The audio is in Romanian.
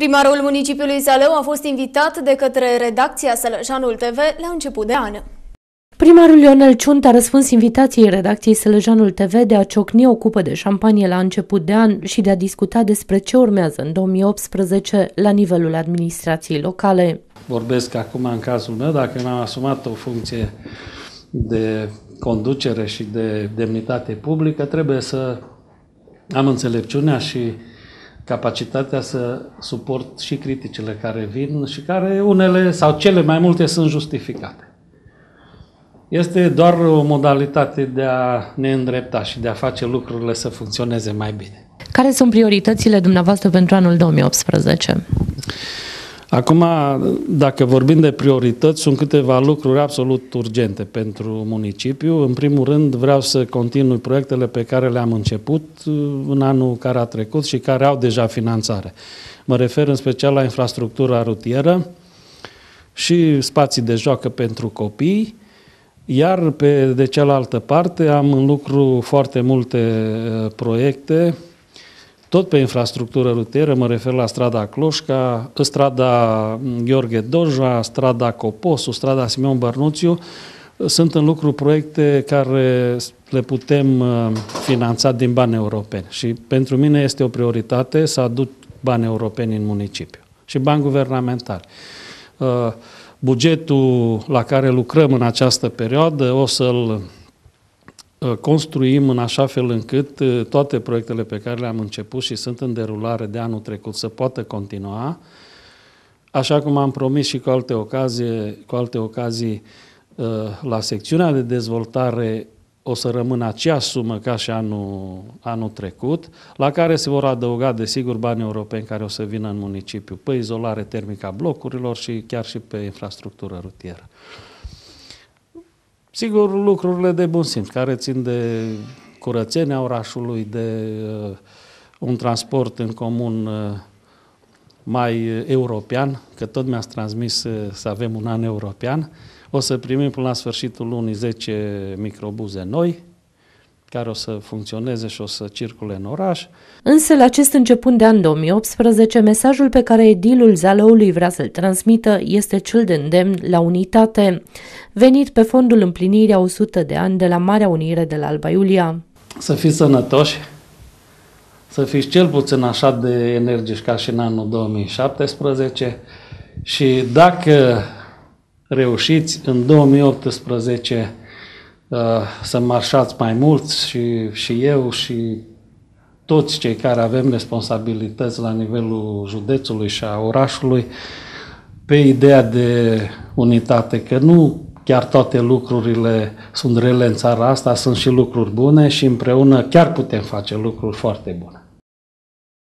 Primarul municipiului Zalău a fost invitat de către redacția Sălăjanul TV la început de an. Primarul Ionel Ciunt a răspuns invitației redacției Sălăjanul TV de a ciocni o cupă de șampanie la început de an și de a discuta despre ce urmează în 2018 la nivelul administrației locale. Vorbesc acum în cazul meu, dacă mi-am asumat o funcție de conducere și de demnitate publică, trebuie să am înțelepciunea și capacitatea să suport și criticile care vin și care unele sau cele mai multe sunt justificate. Este doar o modalitate de a ne îndrepta și de a face lucrurile să funcționeze mai bine. Care sunt prioritățile dumneavoastră pentru anul 2018? Acum, dacă vorbim de priorități, sunt câteva lucruri absolut urgente pentru municipiu. În primul rând, vreau să continui proiectele pe care le-am început uh, în anul care a trecut și care au deja finanțare. Mă refer în special la infrastructura rutieră și spații de joacă pentru copii, iar pe de cealaltă parte am în lucru foarte multe uh, proiecte tot pe infrastructură rutieră, mă refer la strada Cloșca, strada Gheorghe Doja, strada Coposu, strada Simeon Bărnuțiu, sunt în lucru proiecte care le putem uh, finanța din bani europeni și pentru mine este o prioritate să aduc bani europeni în municipiu și bani guvernamentali. Uh, bugetul la care lucrăm în această perioadă o să-l Uh, construim în așa fel încât uh, toate proiectele pe care le-am început și sunt în derulare de anul trecut să poată continua. Așa cum am promis și cu alte ocazii, cu alte ocazii uh, la secțiunea de dezvoltare o să rămână aceeași sumă ca și anul, anul trecut, la care se vor adăuga, desigur, bani europeni care o să vină în municipiu pe izolare termică a blocurilor și chiar și pe infrastructură rutieră. Sigur, lucrurile de bun simț, care țin de curățenia orașului, de uh, un transport în comun uh, mai european, că tot mi-ați transmis uh, să avem un an european. O să primim până la sfârșitul lunii 10 microbuze noi, care o să funcționeze și o să circule în oraș. Însă, la acest început de an 2018, mesajul pe care edilul Zalăului vrea să-l transmită este cel de îndemn la unitate, venit pe fondul împlinirii a 100 de ani de la Marea Unire de la Alba Iulia. Să fiți sănătoși, să fiți cel puțin așa de energici ca și în anul 2017 și dacă reușiți în 2018 Uh, să marșați mai mulți și, și eu și toți cei care avem responsabilități la nivelul județului și a orașului pe ideea de unitate, că nu chiar toate lucrurile sunt rele în țara asta, sunt și lucruri bune și împreună chiar putem face lucruri foarte bune.